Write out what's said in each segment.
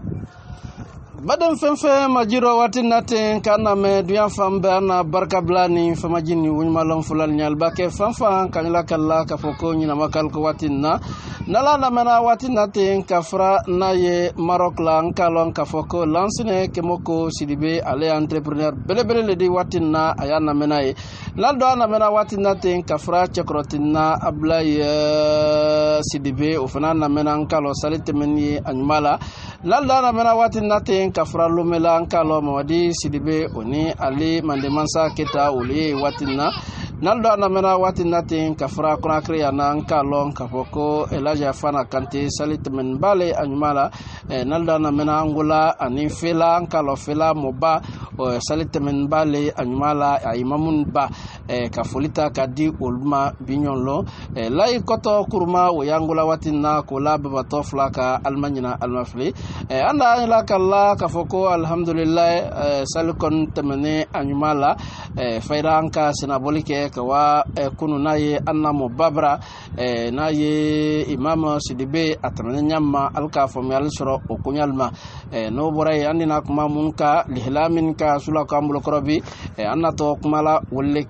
フフフ。badan fɛn fɛn majiro waati naten k'a namɛ duyan fan bɛɛ na barika bila ni famaji ni wuɲumanlɔn fula ni ɲaliba kaɲila kalila k'a fɔ ko ɲinama kaliko waati na n'ala lamɛnna waati naten ka fara n'a ye marɔk la n k'a lɔn k'a fɔ ko lansinɛ kemoko sidibe ale ye entreprenɛr belebele le di waati na a y'a namɛnna ye n'a dɔ a namɛnna waati naten ka fara cɛkɔrɔtina abula ye sidibe o fana namɛnna n k'a lɔn sali tɛmɛni ye a ɲuman la n'a dɔ a namɛnna waati naten len ka fara lomela an k'a lɔ mamadi sidibe o ni ale mandemansa keta olu ye waati na nali do a namɛnna waati na ten ka fara konakiri yan na n k'a lɔn k'a fɔ ko elaja fana kante sali tɛmɛni b'ale a ɲuman la nali do a namɛnna angola ani fela n k'a lɔ fela mɔba sali tɛmɛni b'ale a ɲuman la a imamu ba ka foli ta ka di olu ma bi ɲɔn lɔ layi kɔtɔ kuruma o y'an gola waati na k'o la babatɔ fila ka alima ɲina alima fili an da an yira ka la k'a fɔ ko alihamudulilayi sali kɔni tɛmɛnen a ɲuman la fayira an ka senabɔli kɛ ka wa kunu n'a ye an na mɔ babara n'a ye imam sidibe a tɛmɛnen ɲa ma k'a faamuyali sɔrɔ o koɲali ma n'o bɔra yen an dina kuma mun ka lihila min ka sula k'an bolokɔrɔ bi an natɔ kuma la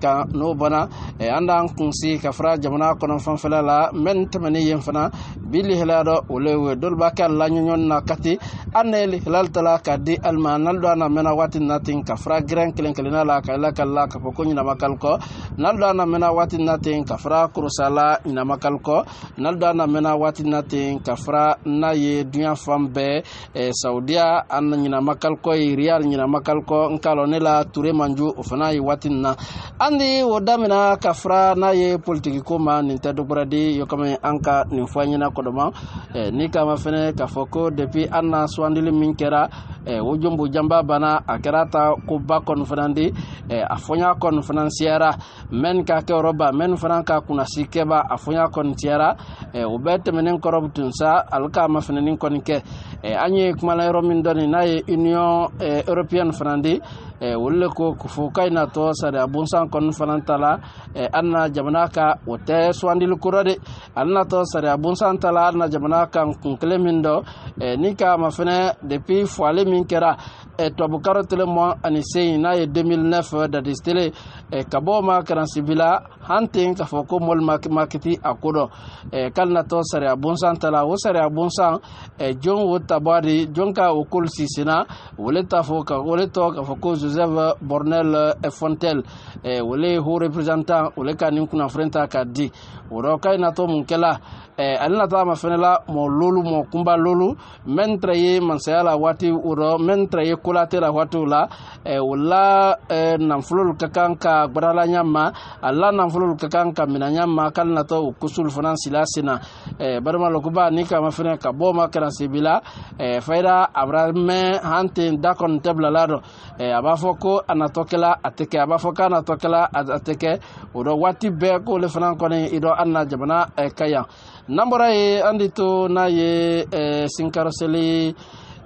kan n'o bana e, an d'an kunsi ka fara jamana kɔnɔ fanfɛla la mɛn tɛmɛni yen fana bi lihalaya dɔ olu ye dɔlu b'a kɛ la ɲɔɲɔni na kati an ne lihilali ta la ka di alima nali do an na mɛnna waati na ten ka fara gɛrɛn kelen kelenna la ka ila kali la k'a fɔ ko ɲinama kali kɔ nali do an na mɛnna waati na ten ka fara kurusala ɲinama kali kɔ nali do an na mɛnna waati na ten ka fara n'a ye duɲa fan bɛɛ e, saudiya an ɲinama kali kɔ ye riyal ɲinama kali kɔ nkalɔ ne la ture manju o fana ye waati na an di hali o damina ka fara n'a ye politikiko ma nin tɛ dogoradi yɔkɔmi an ka nin fɔ an ɲɛna kɔdɔma ni kama fɛnɛ k'a fɔ ko depuis an na sugandili min kɛra o jombo janba banna a kɛra ta ko ba kɔni fana di a fɔɲa kɔni fana siyara mɛn ka kɛyɔrɔ ba mɛn fana ka kunnasi kɛba a fɔɲa kɔni tiyara o bɛɛ tɛmɛnen kɔrɔ tun sa ale ka ma fɛnɛnin kɔni kɛ an ye kumala yɔrɔ min dɔni n'a ye union européenne fana di Eh, olu le ko fo ka ɲi tɔ sariya bonsan kɔni fana ta la hali eh, na jamana ka o tɛ sugandili kura de hali n'a tɔ sariya bonsan ta la hali na jamana kan kun kelen min dɔ eh, ni k'a ma fɛnɛ depuis fɔale min kɛra Eh, tubabu karo tele mɔ ani seyi n'a ye 2009 dadis tele eh, eh, ka bɔ ma karansibi la an ten k'a fɔ ko mɔli makiti a ko dɔ k'ale natɔ sariya bonsan ta la o sariya bonsan jɔn o tabɔ de jɔn ka o kolu si senna wele t'a fɔ ka wele tɔ k'a fɔ ko joseph bornel fontel wele ho représentant wele ka nin kunnafoni ta ka di o dɔ k'a ye natɔ mun kɛla ale natɔ a ma fɛnɛ la mɔ lolu mɔ kunba lolu mɛntrɛ ye mansaya la waati o dɔ mɛntrɛ ye ko kolatera watu la o la nafololu ka kan gbarala ɲa ma a la nafololu ka mina ɲa ma k'ale natɔ fana sila senna eh, badama lokuba ni kama fɛnɛ ka bɔ ma kana se bi la eh, fayida abrahamɛ han ten da kɔni tɛ bilala dɔ eh, a b'a fɔ ko a natɔ kɛla a tɛ kɛ a b'a fɔ k'a natɔ kɛla a tɛ kɛ fana kɔni i dɔ an na jamana ka ye an n'a ye sinkaroseli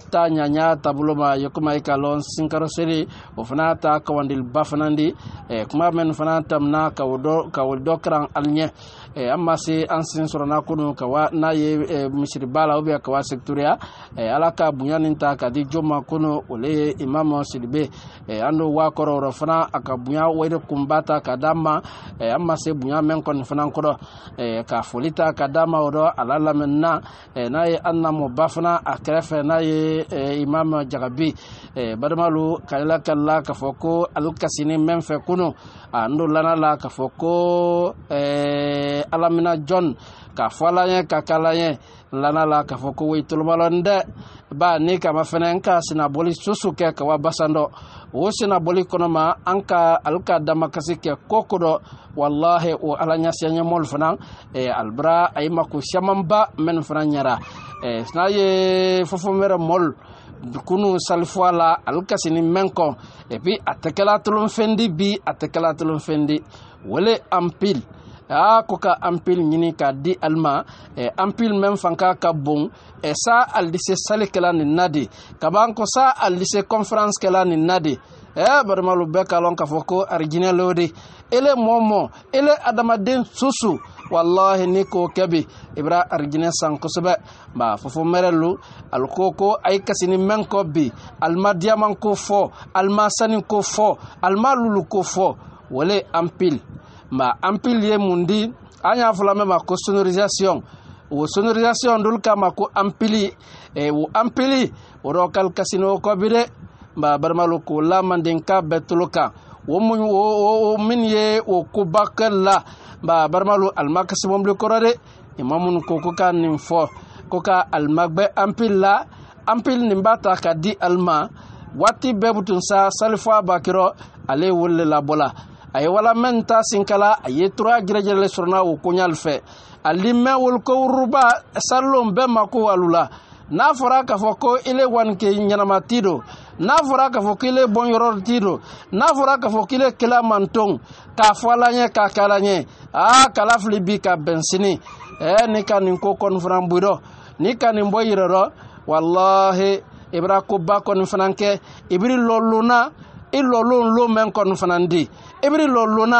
ta ɲaɲa taabolo ma ye kuma i ka lɔn sinkarosere o fana ta kawandiliba eh, fana di kuma min fana tamina ka o dɔ karan ali ɲɛ eh, an ma se an sen sɔrɔ n'a kunu ka wa n'a ye eh, misiriba la ubiyɛn kawa sekitoriya ala ka bonya nin ta ka di jo ma kunu ole ye imamu sidibe an do waa kɔrɔ wɔrɔ fana a ka bonya wari kunba ta ka d'an ma an ma se bonya mɛn kɔni fana kɔrɔ ka foli ta ka d'an ma o dɔ ala lamɛnina n'a ye an namɔba fana a kɛrɛfɛ n'a ye Eh, imam jagabi eh, badama lo kalila kalila k'a fɔ ko alikasini mɛn fɛ kunu a ah, n do lana la k'a fɔ ko eh, alamina jɔn. k'a fɔ ala ɲɛ ka k'ala ɲɛ lana la k'a fɔ ko wei tolomalɔni dɛ ba ni kama fɛnɛ n ka sinabɔli susu kɛ ka wa basan dɔ o sinabɔli kɔnɔma an ka ale ka damakasi kɛ ko ko dɔ wallahi o ala ɲasiya ɲɛmɔlu fana e, alibara e, a ye mako siyamanba mɛnu fana ɲɛra n'a ye fofon wɛrɛ mɔlu kunu salifuwa la ale kasi ni mɛn kɔ et puis a tɛ kɛla tolonfɛn di bi a tɛ kɛla tolonfɛn di wele an pile a ah, ko ka ampil ɲini k'a di ali ma eh, ampil mɛn fanga ka bon eh, sa alise salikɛla nin na de ka ban ko sa alise conférence kɛla nin na de eh, balimalu bɛɛ k'a lɔn k'a fɔ ko arijinɛ lo de ele mɔmɔ ele adamaden susu wallahi ni k'o kɛ bi i bɛra arijinɛ san kosɛbɛ ba fofo mɛrɛ lo ali ko ko a ye kasini mɛn kɔ bi ali ma diyaman ko fɔ ali ma sani ko fɔ ali ma lulu ko fɔ wale an pili ma an pil ye mun di an y'a fɔla mɛn ma e, ko sonorisation wo sonorisation dol kama ko an pili eh, wo an pili o dɔ kalikasino kɔ bi dɛ ma barimalo k'o la manden ka bɛɛ tolo kan wo mun wo min ye o koba kɛli la e ma barimalo alimakasi mɔbili kɔrɔ dɛ ima minnu ko ko ka nin fɔ ko ka alimagbɛ an pili la an pili nin b'a ta ka di alima waati bɛɛ butun sa salifu abakirɔ ale wele labɔ la a ye walamɛn ta sinkala a ye tura jirajirale sɔrɔna o koɲali fɛ a limɛ wolokowuruba salon bɛɛ mako walu la n'a fɔra k'a fɔ ko ile wanike ɲɛnama ti do n'a fɔra k'a fɔ k'ile bɔnyɔrɔ ti do n'a fɔra k'a fɔ k'ile kela manton k'a fɔ ala ɲɛ k'a kala ɲɛ aa kala fili bi ka bɛn sini ɛɛ ni ka nin ko kɔni fana buyidɔ ni ka nin bɔ yirɛrɔ walahi i bara koba kɔni fana kɛ ibiri lɔlonna i lɔlon lon mɛn kɔni fana di ibiri lɔlonna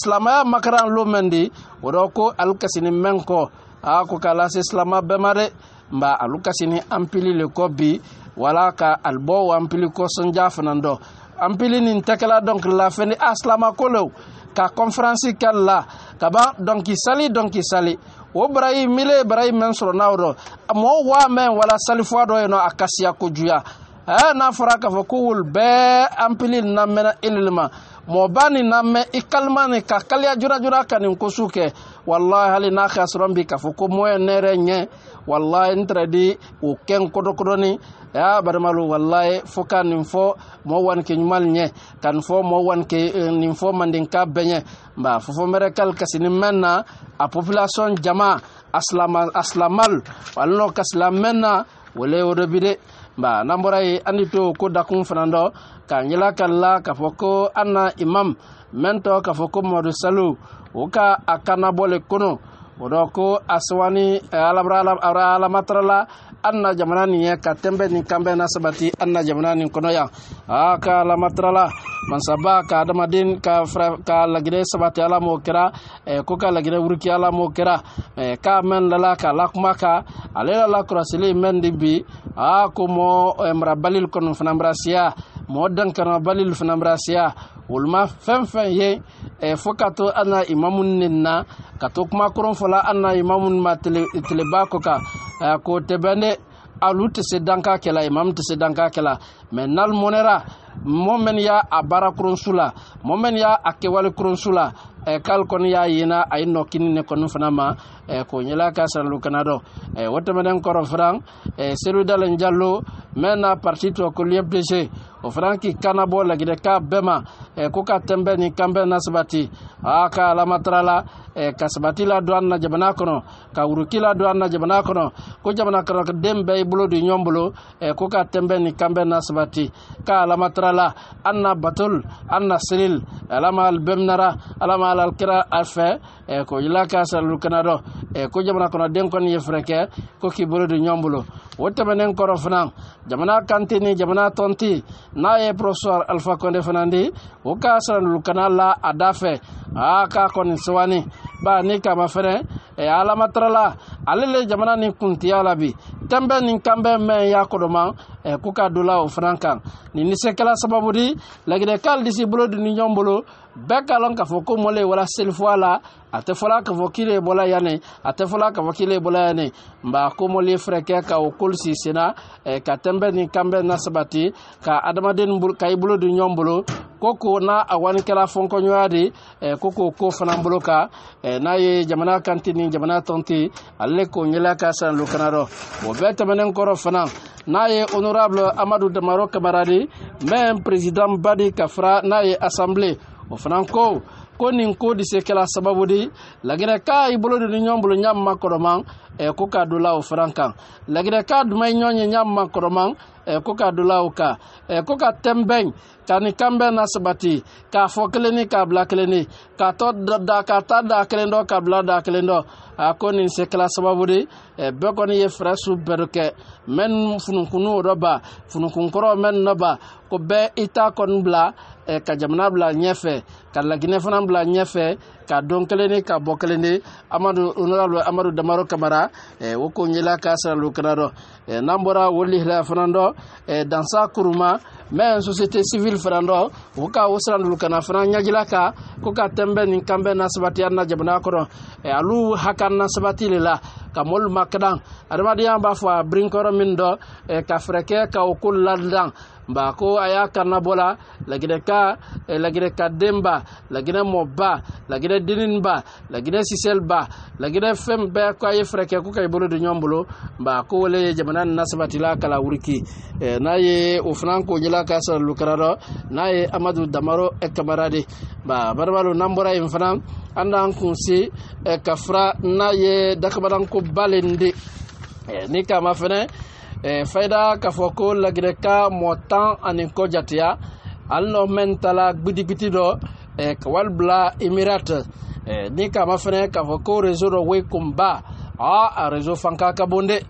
silamaya makaran lon mɛn di o dɔ ko alu kasini mɛn kɔ a ko k'a lase silama bɛɛ ma dɛ nba alu kasini anpili le kɔ bi wala ka alibɔ wa anpili kɔsɔnja fana dɔ anpili nin tɛkɛla dɔnkilila fɛn di a silama ko le ka kɔnferansi kɛli la ka ban dɔnki sali dɔnki sali o barayi mile barayi mɛn sɔrɔ n'aw dɔ mɔɔ waa mɛn wala salifuwa dɔ yen nɔ a kasiya kojuya ha n'a fɔra k'a fɔ ko wul bɛɛ anpili na mɛnna ilili ma mɔba nin na mɛn i kalima nin ka kaliya joona joona ka nin kosu kɛ walahi hali n'a kɛra sɔrɔ bi k'a fɔ ko mɔyɛ ne yɛrɛ ɲɛ walahi n tɛrɛ di o kɛ n kɔdɔkɔdɔni aa badamalu walahi fo ka nin fɔ mɔɔ wani kɛ ɲuman ɲɛ ka nin fɔ mɔɔ wani kɛ nin fɔ mandenka bɛɛ ɲɛ nba fofo mɛrɛ kali kasini mɛn na a population jama a silamalu wali n'o kasilamɛn na wale o de bi de ba n'an bɔra ye an to ko dakun fana dɔ k'a ɲɛla kalila k'a fɔ ko an na imam mɛn tɔ k'a fɔ ko mamadu salo o ka a kannabɔle kɔnɔ bodoko aswani eh, alam matrala anna jamana nin ye eh, ka tɛnbɛ ni kambe na sabati anna jamana kono kɔnɔ yan ka alamatrala mansaba ka adamadin ka ka lagire sabati ala m'o eh, ko ka laginɛ wuruki ala m'o kɛra eh, k'a men lala k'a la kuma ka ale la di bi a ko mɔ marabalil kɔnɔ fana mbarasiya fana mbarasiya woluma fɛn fɛn ye eh, fɔɔ ka to an na imamu nin na ka to kuma koron fɔla an na imamu ma teleba kɔ ka eh, k'o tɛ bɛn de alu tɛ se danka kɛla imamu tɛ se danka kɛla mɛ n'alu mɔnɛra mɔɔ mɛn y'a a baara koronsu la mɔɔ mɛn y'a a kɛwale koronsu la Eh, kal kon y'a yina ay nokini kini ne kɔni fana ma eh, k'o ɲɛla ka kanado eh, wata dɔ korofrang ro kɔrɔ e mena dal njallo mena parti to ko liyepdc o faran k'i kana la ka bema e ko ka tembe ni kambe na sabati a ka alamatara la ka sabati la do anna na kono ka wuruki la do anna na kono ko jabana kono bɛɛ dembe e bulodi nyombulo e ko ka tembe ni kambe na sabati ka la matrala anna batul anna silil alama alama bemnara alama ala kira a fɛ e, ko yila ka saralu kana dɔ e, ko jamana kɔnɔden kɔni ye fɛɛrɛ kɛ ko k'i bolo di ɲɔn bolo o tɛmɛnen kɔrɔ fana jamana kante ni jamana tɔnti n'a ye professeur alpha konde fana di o ka saralu kana la a da fɛ aa k'a kɔni sewani ba ni kama fɛnɛ e, alamatarala ale le jamana ni kuntiya la bi tɛnbɛ ni kanbɛ mɛn y'a kɔdɔma eh, ko ka dola o fana kan nin nisɛkɛla sababu di laginɛ kali disi bolo duni ɲɔn bolo bɛɛ ka lɔn k'a fɔ ko mɔle wala selifuwa la a tɛ fɔla k'a fɔ kile bɔla yanni a tɛ fɔla k'a fɔ kile bɔla yanni nba ko mɔle fɛrɛ kɛ ka o kolisi senna eh, ka tɛnbɛ ni kanbɛ na sabati ka adamaden ka i bolo duni ɲɔn bolo koko na a wani kɛra fɔnkɔɲɔya de eh, koko ko fana bolo kan eh, n'a ye jamana kanti ni jamana tɔnti ale k'o ɲɛla ka sɛnɛ lokana dɔ o bɛɛ tɛmɛnen kɔrɔ fana n'a ye ono l'honorable Amadou Maroc Kamarade, même président Badi Kafra n'a assemblé Au Franco, ko nin ko dise kɛla sababu de laginɛ k'a i bolo doni ɲɔn bolo ma e ko k'a dola o faran kan laginɛ k'a duma i ɲɔn ye ɲa ma kɔrɔman e ko k'a dola o kan ko ka tɛnbɛn ka ni kanbɛn na sabati k'a fɔ kelen k'a bila kelen k'a tɔ da k'a ta da kelen dɔ k'a bila da kelen dɔ a ko nin se kɛla sababu di bɛɛ kɔni ye fɛɛrɛ su bɛɛ kɛ mɛn funukunuw dɔ ba funukunkɔrɔ mɛn ba ko bɛɛ i t'a kɔni Eh, ka jamana bila ɲɛfɛ ka laginɛ fana bila ɲɛfɛ ka don kelen de ka bɔ kelen de amadu honorable amadu damaro kamara wo eh, ko ɲela ka saralu kana dɔ eh, n'an bɔra wo fana dɔ dansa kuruma mɛ société civile fana dɔ o ka o saralu kana fana ɲajila ka ko ka ni na sabatiya na jamana kɔnɔ alu haka na sabati le la ka molu makadan adamadenya b'a fɔ a min dɔ ka fɛɛrɛ kɛ ka o ko mba ko a y'a karina bɔ la laginɛka laginɛkaden ba laginɛ mɔba laginɛ dinin ba laginɛ sisɛli ba laginɛ fɛn bɛɛ ko a ye fɛɛrɛ kɛ ko ka eh, i bolo di ɲɔgɔn bolo mba ko wale ye jamana nin lasabatila kala wuriki eh, n'a ye o fana ko ɲɛla ka sɔrɔ lukara dɔ n'a ye amadu damaro e kamara de ba barabalo n'an bɔra yen fana an n'an kun se ka fara n'a ye dakabaranko balen de eh, ni kama fɛnɛ eh, fayda k'a fɔ ko lagirɛka mɔɔ tan ani kɔ jatiya hali nɔ mɛn tala gbidigbidi dɔ eh, ka emirate eh, ni kama fɛnɛ k'a fɔ ko rezo dɔ we kunba a a rezo fanka ka bon de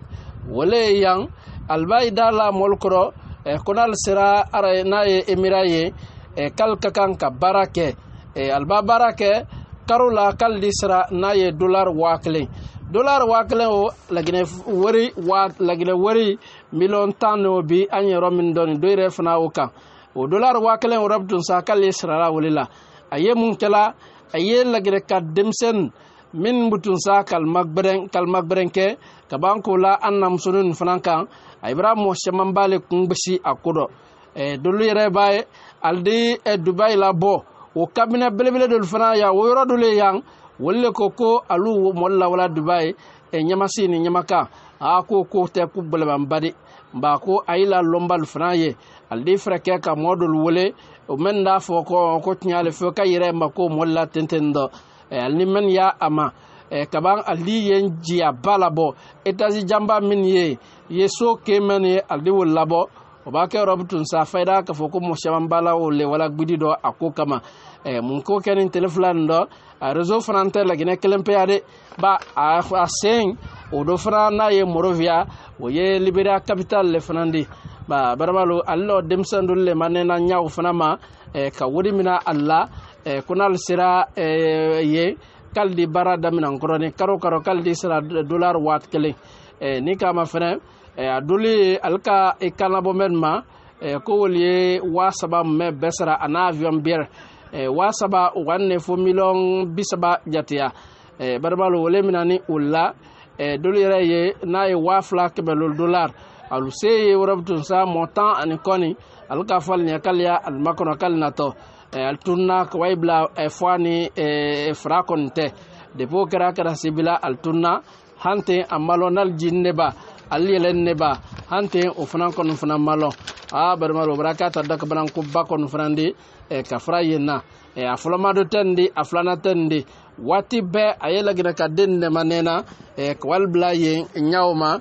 wole ye yan albaida la mɔli kɔrɔ eh, ko n'ale sera ara n'a ye emira ye eh, k'ale ka kan ka baara kɛ eh, aliba baara kɛ karo la k'ale de sera n'a ye dolari waa kelen dolari waa kelen o laginɛ wari waa laginɛ wari miliyɔn tan n'o bi an ye yɔrɔ min dɔn nin dɔ yɛrɛ fana o kan o dolari waa kelen o rɔbi tun sa k'ale sirala o de la a ye mun kɛla a ye laginɛ ka denmisɛnnin min bi tun sa kalima gbɛrɛn kalima gbɛrɛn kɛ ka ban k'o la an namusonin nin fana kan a ibra mɔɔ caman b'ale kun gbisi a ko dɔ ɛɛ dolu yɛrɛ b'a ye ale de dubayi la bɔ o kabinɛ belebele dɔ fana yan o yɔrɔ dɔ le yan. wolle ko ko alu mol wala dubai e nyamasi ni nyamaka a ko ko te ku bulban badi ba ko ayila lombal fana ye alde frake ka modul wole men da fo ko ko tinyale fo ka yire ma ko mol la tenten do e alni men ya ama e kaban aldi yen jiya balabo etazi jamba min ye ye so ke men ye aldi wol labo o ba kɛ yɔrɔ tun sa fayida k'a fɔ ko mɔgɔ caman b'a la o le wala gbidi dɔ a ko kama Eh, mun ko kɛ nin tele fila nin dɔ a rezo fana tɛ laginɛ kelen pe ya de ba a sen o dɔ fana n'a ye morovia o ye liberia capital le fana di ba barabalo ale la denmisɛn dolu le ma nɛna ɲa o fana ma eh, ka wari mina a la eh, ko n'ale sera ye k'ale de baara damina nkɔrɔni karo karo k'ale de sera dolari waati kelen ni k'a ma fɛnɛ a doli ale ka kanabɔmɛni ma ko wali ye waa saba mɛ bɛɛ sara a n'a avion biɛrɛ Eh, waa saba u kan ne fo miliyɔn bi saba jateya eh, badabalo wale min na ni o la eh, dolu yɛrɛ ye n'a ye waa fila kɛmɛ lori dolari alu se ye wɛrɛ tun sa mɔ tan ani kɔni ale k'a fɔ aliɲɛ k'ale ya alima kɔnɔ k'ale natɔ ale tununa kaba yi bila fɔ ani fara kɔni tɛ depi o kɛra kɛra sebila ale tununa hante a malɔ n'ale ji ne ba ale yɛlɛ ne ba hante o fana kɔni fana malɔ aa badabalo o bɔra k'a ta dakabalankoba kɔni fana de Eh, kafra yina eh, a fɔlɔmado tɛ nin di a filanan tɛ nin di waati bɛɛ ka den nɛmanen na ka eh, wali bila yen ɲaw ma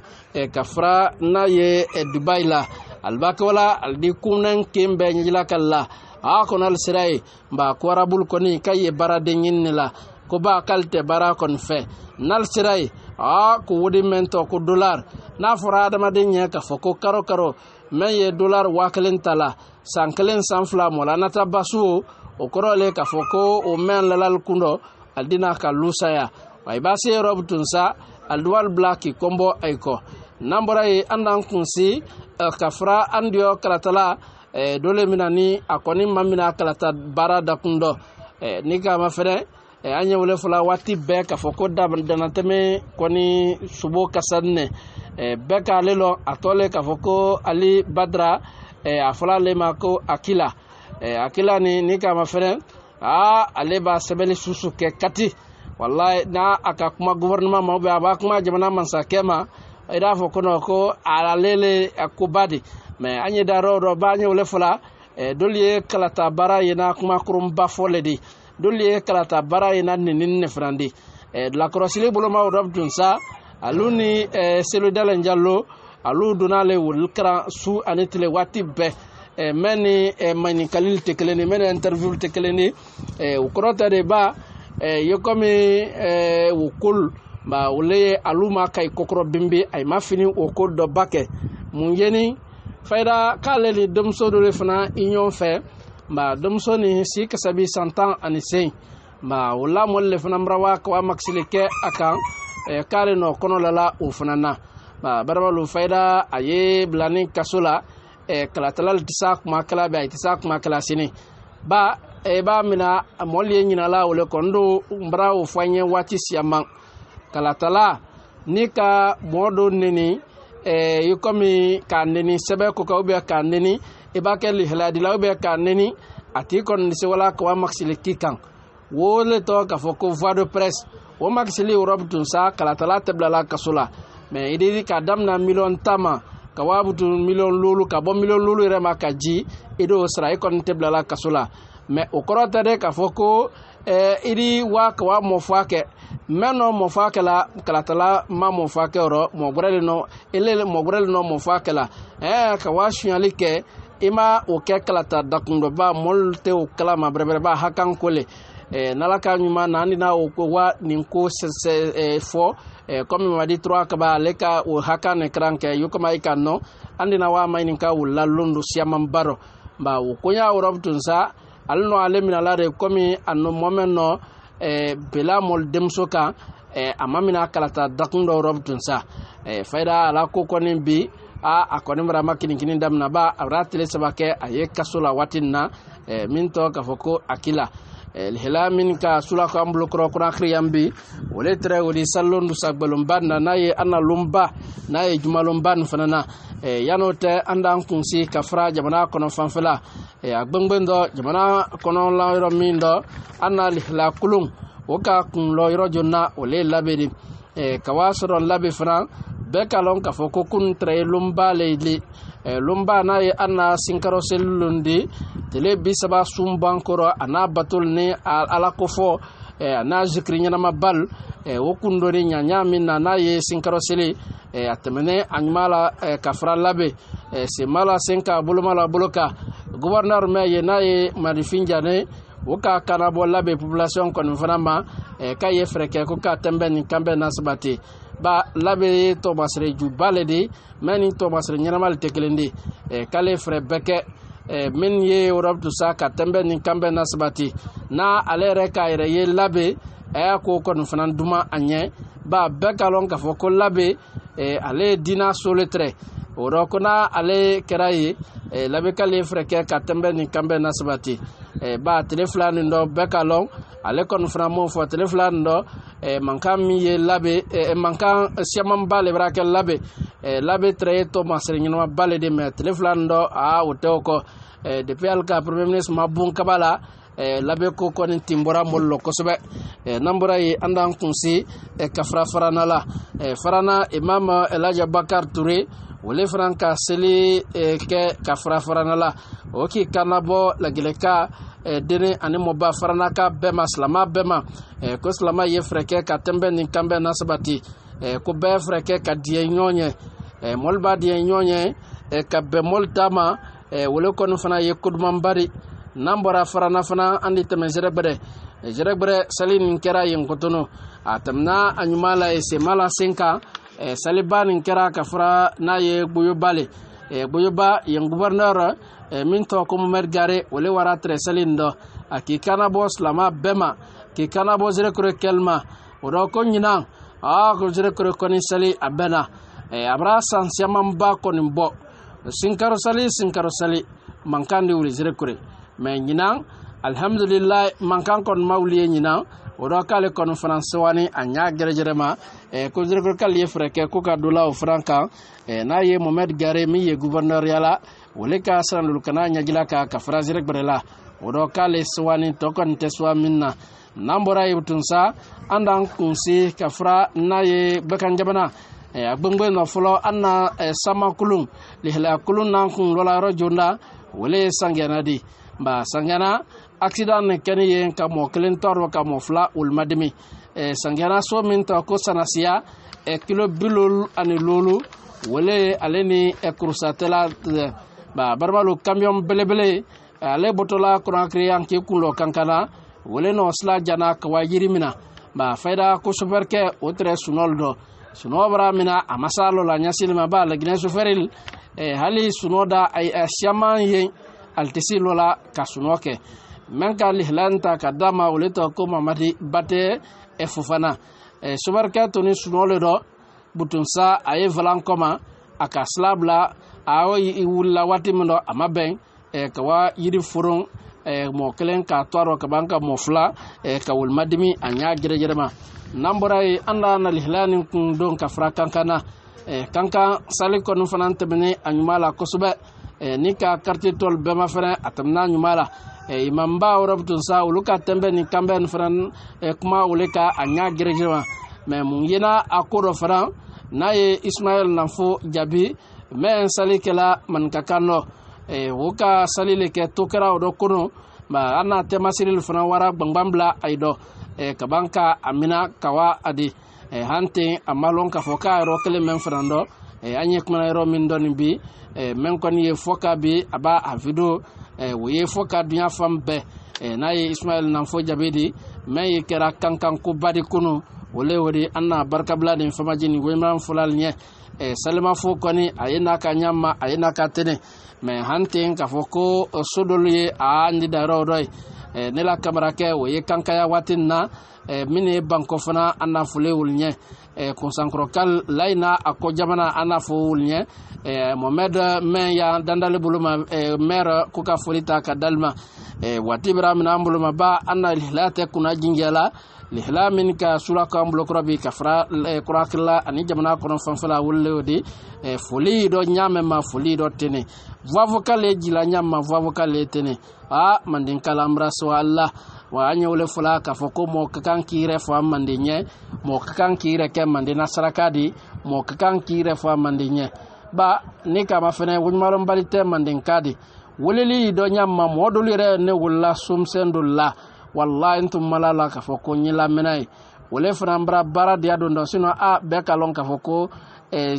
n'a ye Dubai la alibakawala alidi kumnen ken bɛɛ ɲɛjila ka la a kɔni hali sira ye nba ko arabulu kɔni ka ye baaraden ɲini ko ba k'ale tɛ baara kɔni fɛ n'ale a ko wodi mɛn ko dolari n'a fura adamaden ɲɛ k'a fɔ karo karo min ye dolari waa kelen ta la san kelen san fila mɔla nata basu o o kɔrɔ le k'a fɔ ko o mɛn lalali kundɔ a dina ka lusaya wa i b'a se yɔrɔ tun sa a duwali bila k'i kɔnbɔ a kɔ n'an bɔra ye an n'an kunsi ka fara an diyɔ kalatala dole min na ni a kɔni ma mina kalata baara dakun dɔ ni k'a ma fɛnɛ an ye wele fɔla waati bɛɛ k'a fɔ ko danatɛmɛ kɔni sobo kasa nɛ Eh, bɛɛ k'ale lɔ a tɔ le k'a fɔ ko ali badara eh, a fɔla ale ma ko akila eh, akila ni ni kama fɛnɛ aa ah, ale b'a sɛbɛli susu kɛ kati walayi n'a a ka kuma gouvernement ma a b'a kuma jamana masakɛ ma i n'a fɔ ko nɔ ko ale le a koba de mɛ an ye dayɔrɔ dɔ b'an ye o le fɔla dolu ye kalata baara ye na kuma kurunba fɔ le de dolu ye kalata baara ye na nenini ne fana de lakɔrɔsili boloma o dɔ bi tun sa alu ni eh, selodalen jalo alu donn'ale wolokaran su ani tile waati bɛɛ eh, mɛ ni eh, maɲinkali tɛ kelen ni mɛ ni interview tɛ kelen ni eh, o kɔrɔ tɛ de ba eh, ye komi eh, wokol ba ole ye alu ma kayi kɔkɔrɔ bimbi a ma fini o ko dɔ ba kɛ mun ye ni fayida k'ale ni denmuso dɔ de fana i ɲɔgɔn fɛ ba denmuso ni si kasabi san tan ani sen ba o lamɔli le fana marawa ka wa makisili kɛ a kan kare nɔ kɔnɔla la o fana na barabalo fayida a ye bila kaso la kalatala tɛ se kuma kala bɛ a tɛ se a kuma kala sini ba i b'a mina mɔli ye ɲinala o le kɔni do n bara o fɔ an ye waati siyama kalatala ni ka mɔɔ do neni i komi k'a neni sɛbɛ ko kan ubiyɛn k'a neni i b'a kɛ lihaladila ubiyɛn k'a neni a tigi kɔni se wala kaba makisili k'i kan wo le tɔ k'a fɔ ko voie de presse o magisili yɔrɔ tun sa kalatala tɛbilala kaso la mɛ idili k'a damina miliyɔn tan ma ka waa tun miliyɔn lolu ka bɔ miliyɔn lolu yɛrɛ ma ka ji i d'o sara i kɔni tɛbilala kaso la mɛ o kɔrɔ tɛ dɛ k'a fɔ e, ko ɛɛ idi waa ka waa mɔfɔ a kɛ mɛnɔ mɔfɔ a kɛ la kalatala ma mɔfɔ a kɛ yɔrɔ mɔgɔrɛ de nɔ ele mɔgɔrɛ de nɔ mɔfɔ a kɛ la ɛɛ e, ka waa suyali kɛ i ma o kɛ kalata dakundɔba mɔlu tɛ o kalama bɛrɛbɛrɛba hakan kole eh, n'ala ka ɲuman na an dena o wa nin ko sɛsɛ eh, fɔ eh, komi madi tura kaba ale ka o haka ne kiran kɛ yokoma i ka nɔ andi na wa maɲini ka o lalon do siyamanba rɔ ba o koɲa orɔbe tun sa ale nɔ ale minala de komi a nɔ mɔmɛ nɔ eh, bela mɔl denmuso kan eh, eh a ma mina kalata dakun dɔ orɔbe tun sa eh, fayida ala ko kɔni bi a a kɔni bara ma kinikini damina ba a bara tile saba kɛ a ye kaso la waati nin na eh, min tɔ k'a fɔ ko a kila el hela min ka sulako ambulo koro kora kriyam bi wole tere woli sallondu sagbalum ban na naye anna lumba naye jumalum ban fanana e yano te andan kunsi ka fra jamana kono fanfela e agbengbendo jamana kono la yoro min do anna lihla kulum woka kun lo yoro jonna wole labedi e kawasoro labe fana be ka lon ka fo ko kun tere lumba leli e lumba naye anna sinkaro selulundi tele bisaba sun bankɔrɔ a n'a batol ni ala kofɔ eh, a n'a zikiri ɲɛnama bal eh, o kun dɔ ni ɲaɲa min na n'a ye sinkaro sele a tɛmɛnɛ eh, a ɲuman la ka fara labɛn senma la sen ka boloma la bolo ka guvɛrinɛri mɛ ye n'a ye marifin jane o ka kanabɔ labɛn population kɔni fana ma k'a ye fɛɛrɛ kɛ ko k'a tɛnbɛ nin kanbɛn na sabati ba labɛn ye tɔmasɛrɛ juba le de mɛ nin tɔmasɛrɛ ɲɛnama le tɛ kelen de k'ale fɛɛrɛ bɛɛ kɛ Eh, min ye robitu sa ka tɛnbɛn ni kanbɛn na sabati n'a ale yɛrɛ k'a yɛrɛ ye labɛn a y'a ko kɔni fana duman a ɲɛ ba bɛɛ ka lɔn k'a fɔ ko labɛn eh, ale ye diinɛ soletɛrɛ o rɔ ko na ale kɛra ye labɛnkali ye fɛɛrɛ kɛ ka tɛnbɛn nin kanbɛn na sabati e, ba tile fila nin dɔ bɛɛ ka lɔn ale kɔni fana m'o fɔ tile fila nin dɔ e, mankan min ye labɛn e, mankan siyamanba le bɛra kɛ labɛn labɛn tɛrɛ ye tɔ masiri ɲɛnamaba le de mɛ tile fila nin dɔ aa o tɛ o kɔ depuis hali ka premier ministre ma bon kaba la labɛn ko kɔni tin bɔra mɔli lɔ kosɛbɛ n'an bɔra yen an t'an kun se ka fara farana la farana imam elaja bakar ture wole fana eh, ka seli eh, kɛ ka fara farana la o k'i kana bɔ lagileka deni ani mɔba farana ka bɛɛ ma silama bɛɛ ma ko silama ye fɛɛrɛ kɛ ka tɛnbɛ nin kanbɛn na sabati eh, ko bɛɛ fɛɛrɛ kɛ ka diɲɛ ɲɔgɔn ye mɔli b'a diɲɛ ɲɔgɔn ye ka bɛn mɔli ta ma wole kɔni fana ye kodumanba de n'an bɔra farana fana an de tɛmɛ zɛrɛgbɛrɛ zɛrɛgbɛrɛ seli nin kɛra yen kotono a tɛmɛna a ɲuman la yen sema la sen kan Eh, saliba nin kɛra ka fara n'a ye gboyoba le gboyoba eh, yen gouvɛrnɛr eh, min tɔgɔ ko mumɛd gare o le wara tɛrɛ sali nin dɔ a k'i kana bɔ silama bɛɛ ma k'i kana bɔ zerekore kɛli ma o dɔ ko ɲinan a ko zerekore kɔni sali a bɛɛ na a bara san siyamanba kɔni bɔ sinkaro sali sinkaro sali mankan de wuli zerekore mɛ ɲinan alhamdulilayi mankan kɔni ma wuli ye ɲinan o dɔ k'ale kɔni fana sewani a ɲa gɛrɛgɛrɛ ma ko zirikuru k'ale ye fɛɛrɛ kɛ ko ka don la o fana kan n'a ye mohamɛd gare min ye guvɛrnɛriya la ole ka siran lolu kana ɲɛjila kan ka fara ziri gbɛrɛ la o dɔ k'ale sewani tɔ kɔni tɛ suwa min na n'an bɔra yen tun sa an d'an kunsi ka fara n'a ye bɛkan jamana a gbɛngbɛn nɔ fɔlɔ an na sama kulun lihila kulun n'an kun lɔla yɔrɔ jɔn da ole ye sangiyana di ba sangiyana accident nin kɛni ye ka mɔɔ kelen tɔɔrɔ ka mɔɔ fila olu ma dimi sangiyana so min tɔgɔ ko sanasiya kilo bilolu ani lolu wele ale ni kurusatɛla ba baribalo kamiyɔn belebele ale bɔtɔla kɔnɔkiri yan k'i kun lɔ kankana wele nɔ sila jana kawa yiri min na ba fayida ko sofɛrikɛ o tɛrɛ sunɔli dɔ sunɔgɔ bara min na a ma s'a lɔ la ɲɛsili ma ba laginɛ sofɛril hali sunɔ da a siyaman ye ali tɛ s'i lɔ la ka sunɔ kɛ menka lihlanta ka dama ole ta ko mamadi bate e fofana e eh, sobarka to ni sunole do butun sa aye valan koma aka slabla awo i wulla wati min do ama ben e eh, ka wa yiri furun e eh, mo kelen ka twaro ka banka mo fla e ka wul madimi anya gire gire ma nambora e anda na lihlani kun don ka fra kankana e kankan sali kɔni fana tɛmɛni a ɲuman la kosɛbɛ e ni ka kariti tɔl bɛɛ ma fɛnɛ a tɛmɛna a ɲuman la Eh, imamba rob tun sa olu ka tɛnbɛ ni kanbɛ ni fana eh, kuma olu ka a ɲa gɛrɛgɛrɛ ma mɛ mun yena a ko dɔ fana n'a ye ismaɛl nafo jaabi mɛ sali kɛla manikakan dɔ o ka sali le kɛ to kɛra o dɔ kɔnɔ ma an n'a tɛmasirili fana wara gbangban bila a ye dɔ ka ban ka a mina kawa a di han ten a ma lɔn k'a fɔ k'a yɔrɔ kelen mɛn fana dɔ an ye kumana yɔrɔ min dɔ nin bi mɛn kɔni ye fɔ ka bi a b'a a video Eh, o ye fɔ ka dunya fan bɛɛ eh, n'a ye ismail nanfo jabe de mɛn ye kɛra kankankoba di kɔnɔ ole o de an n'a barikabila nin famaji nin wemran fulal ɲɛ eh, salimafo kɔni a ye n'a ka ɲama a ye n'a ka tɛnɛ mɛ han k'a fɔ ko so dɔlu ye a ni dayɔrɔ dɔ ye Eh, ne la kamarakɛ o ye kankaya waati nin na eh, min ye bankɔ fana an n'a fɔlen olu ɲɛ kunsankɔrɔ layi n'a a kɔ jamana an n'a fɔ olu ɲɛ eh, mɔmɛd mɛn y'an dandali bolo ma mɛr ko ka foli ta ka dali waati bɛra mina an bolo ma ba an na lihilaya tɛ kunna jingɛ la lihila min ka sura kan bulokɔrɔ bi ka fara eh, kurakila ani jamana kɔnɔ fanfɛla welew de eh, foli dɔ ɲamɛ ma foli dɔ tene voivoka le jila ɲama voivoka le tene a manden kala mra so alla wa an wele fɔla k'a fɔ ko mɔɔ ka kan k'i yɛrɛ fɔ a manden ɲɛ mɔɔ ka kan k'i yɛrɛ kɛ manden na saraka di mɔɔ ka kan k'i yɛrɛ fɔ a manden ɲɛ ba ni kama fɛnɛ woɲumarɔnbali tɛ manden ka di weleli dɔ ɲama mɔɔ dolu yɛrɛ ne wolola somisɛn dolu la wallahi n tun mala la k'a fɔ ko n ye lamɛnna ye ole fana n bara baara diya don dɔ sinɔn a bɛɛ ka lɔn k'a fɔ ko e,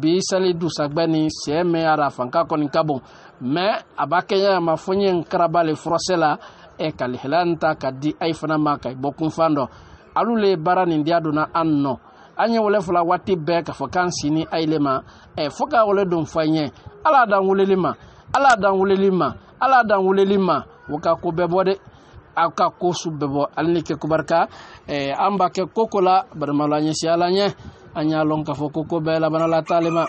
bi sali dusagbɛ e e ni sɛ mɛ a la fanka kɔni ka bon mɛ a b'a kɛɲɛ a ma fo n ye n karaba le furasɛ la ka lihila n ta ka di ayi fana ma ka bɔ kunfan dɔ alu le baara nin diya donna an nɔ an ye wale fila waati bɛɛ k'a fɔ k'an sini a yele ma ɛ fo k'a wale don fa ɲɛ ala dan weleli ma ala dan weleli ma ala dan weleli ma o ka ko bɛɛ bɔ dɛ aw ka ko su bɛɛ bɔ ale ni kɛ kubarika e, an b'a kɛ koko la badama ɲɛsi ala ɲɛ an y'a lɔn k'a fɔ koko bɛɛ labana la t'ale ma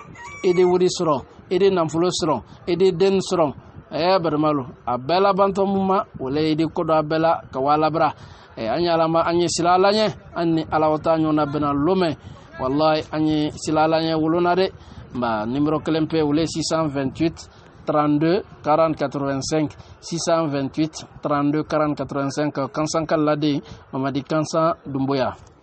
i de wuri sɔrɔ i de nafolo sɔrɔ i de den sɔrɔ ɛɛ e, badama lo a bɛɛ labantɔ mun ma o la i de ko dɔ a bɛɛ la ka waa labara e, an y'a lama an ye sila ala ɲɛ an ni ala wata ɲɔgɔn na bɛnna lomɛ walayi an ye sila ala ɲɛ wolona de nba nimero kelen pe o 628 32 40 85 628 32 40 85 kan kan mamadi kansan Dumboya.